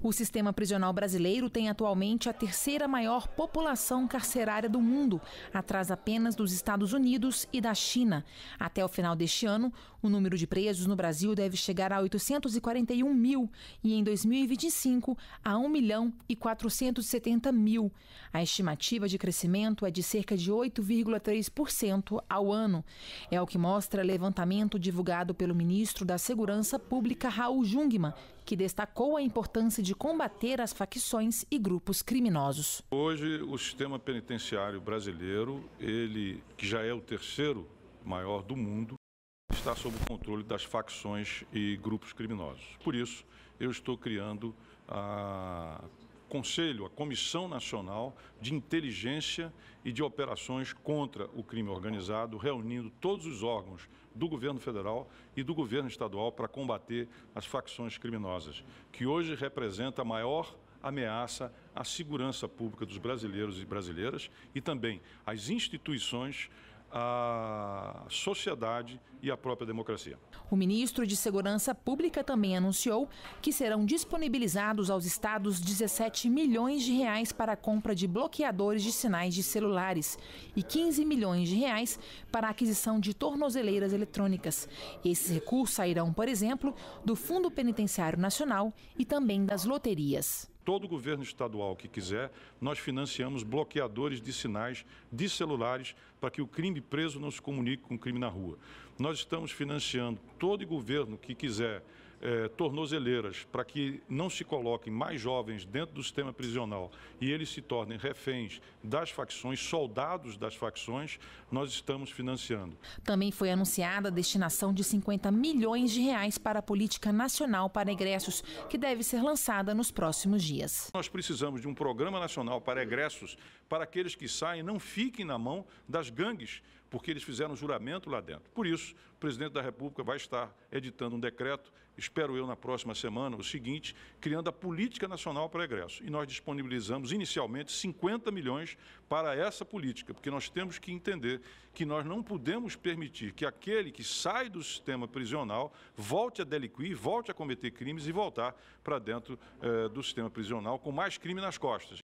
O sistema prisional brasileiro tem atualmente a terceira maior população carcerária do mundo, atrás apenas dos Estados Unidos e da China. Até o final deste ano, o número de presos no Brasil deve chegar a 841 mil e em 2025 a 1 milhão e 470 mil. A estimativa de crescimento é de cerca de 8,3% ao ano. É o que mostra levantamento divulgado pelo ministro da Segurança Pública Raul Jungmann, que destacou a importância de combater as facções e grupos criminosos. Hoje, o sistema penitenciário brasileiro, ele que já é o terceiro maior do mundo, está sob o controle das facções e grupos criminosos. Por isso, eu estou criando a Conselho, a Comissão Nacional de Inteligência e de Operações contra o Crime Organizado, reunindo todos os órgãos do governo federal e do governo estadual para combater as facções criminosas, que hoje representa a maior ameaça à segurança pública dos brasileiros e brasileiras e também às instituições a sociedade e a própria democracia. O ministro de Segurança Pública também anunciou que serão disponibilizados aos estados 17 milhões de reais para a compra de bloqueadores de sinais de celulares e 15 milhões de reais para a aquisição de tornozeleiras eletrônicas. Esses recursos sairão, por exemplo, do Fundo Penitenciário Nacional e também das loterias todo governo estadual que quiser, nós financiamos bloqueadores de sinais de celulares para que o crime preso não se comunique com o crime na rua. Nós estamos financiando todo governo que quiser eh, tornozeleiras para que não se coloquem mais jovens dentro do sistema prisional e eles se tornem reféns das facções, soldados das facções, nós estamos financiando. Também foi anunciada a destinação de 50 milhões de reais para a política nacional para egressos, que deve ser lançada nos próximos dias. Nós precisamos de um programa nacional para egressos, para aqueles que saem não fiquem na mão das gangues, porque eles fizeram juramento lá dentro. Por isso, o presidente da República vai estar editando um decreto, espero eu na próxima semana, o seguinte, criando a política nacional para egresso. E nós disponibilizamos inicialmente 50 milhões para essa política, porque nós temos que entender que nós não podemos permitir que aquele que sai do sistema prisional volte a deliquir, volte a cometer crimes e voltar para dentro eh, do sistema prisional com mais crime nas costas.